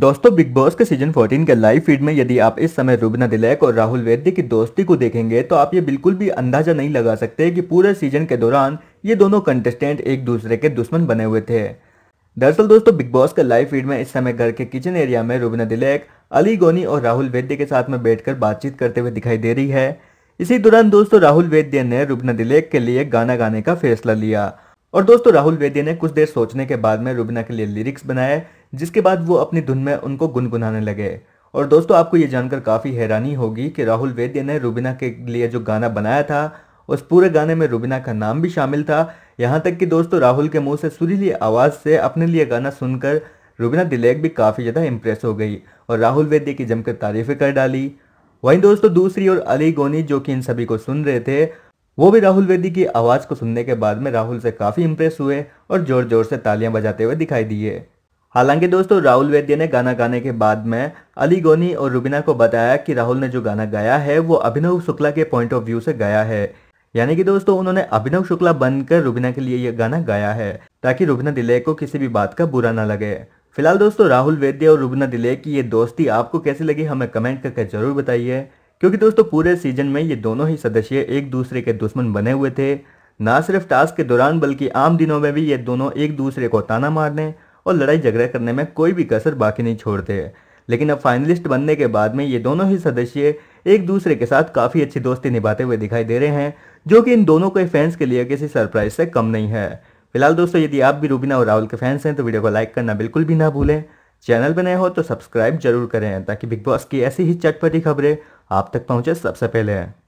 दोस्तों बिग बॉस के सीजन 14 के लाइव फीड में यदि आप इस समय रुबना दिलैक और राहुल वैद्य की दोस्ती को देखेंगे तो आप ये बिल्कुल भी अंदाजा नहीं लगा सकते कि पूरे सीजन के दौरान ये दोनों कंटेस्टेंट एक दूसरे के दुश्मन बने हुए थे दरअसल दोस्तों बिग बॉस के लाइव फीड में इस समय घर के किचन एरिया में रुबना दिलैक अली गोनी और राहुल वैद्य के साथ में बैठकर बातचीत करते हुए दिखाई दे रही है इसी दौरान दोस्तों राहुल वैद्य ने रुबना दिलैक के लिए गाना गाने का फैसला लिया और दोस्तों राहुल वैद्य ने कुछ देर सोचने के बाद में रुबना के लिए लिरिक्स बनाए जिसके बाद वो अपनी धुन में उनको गुनगुनाने लगे और दोस्तों आपको ये जानकर काफ़ी हैरानी होगी कि राहुल वेद्य ने रुबिना के लिए जो गाना बनाया था उस पूरे गाने में रुबिना का नाम भी शामिल था यहाँ तक कि दोस्तों राहुल के मुंह से सुरीली आवाज़ से अपने लिए गाना सुनकर रुबिना दिलेक भी काफ़ी ज़्यादा इम्प्रेस हो गई और राहुल वेद्य की जमकर तारीफ़ें कर डाली वहीं दोस्तों दूसरी और अली गोनी जो कि इन सभी को सुन रहे थे वो भी राहुल वेदी की आवाज़ को सुनने के बाद में राहुल से काफ़ी इम्प्रेस हुए और ज़ोर ज़ोर से तालियां बजाते हुए दिखाई दिए हालांकि दोस्तों राहुल वैद्य ने गाना गाने के बाद में अली गोनी और रुबीना को बताया कि राहुल ने जो गाना गाया है वो अभिनव शुक्ला के पॉइंट ऑफ व्यू से गाया है यानी कि दोस्तों उन्होंने अभिनव शुक्ला बनकर रुबीना के लिए यह गाना गाया है ताकि रुबीना दिले को किसी भी बात का बुरा ना लगे फिलहाल दोस्तों राहुल वैद्य और रुबीना दिले की ये दोस्ती आपको कैसी लगी हमें कमेंट करके जरूर बताइए क्योंकि दोस्तों पूरे सीजन में ये दोनों ही सदस्य एक दूसरे के दुश्मन बने हुए थे ना सिर्फ टास्क के दौरान बल्कि आम दिनों में भी ये दोनों एक दूसरे को ताना मारने और लड़ाई झगड़ा करने में कोई भी कसर बाकी नहीं छोड़ते लेकिन अब फाइनलिस्ट बनने के बाद में ये दोनों ही सदस्य एक दूसरे के साथ काफ़ी अच्छी दोस्ती निभाते हुए दिखाई दे रहे हैं जो कि इन दोनों के फैंस के लिए किसी सरप्राइज से कम नहीं है फिलहाल दोस्तों यदि आप भी रूबीना और राहुल के फैंस हैं तो वीडियो को लाइक करना बिल्कुल भी ना भूलें चैनल पर नए हो तो सब्सक्राइब जरूर करें ताकि बिग बॉस की ऐसी ही चटपटी खबरें आप तक पहुंचे सबसे पहले